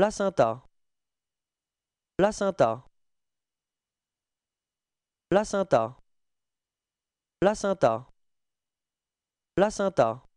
La la Santa. la placenta la placenta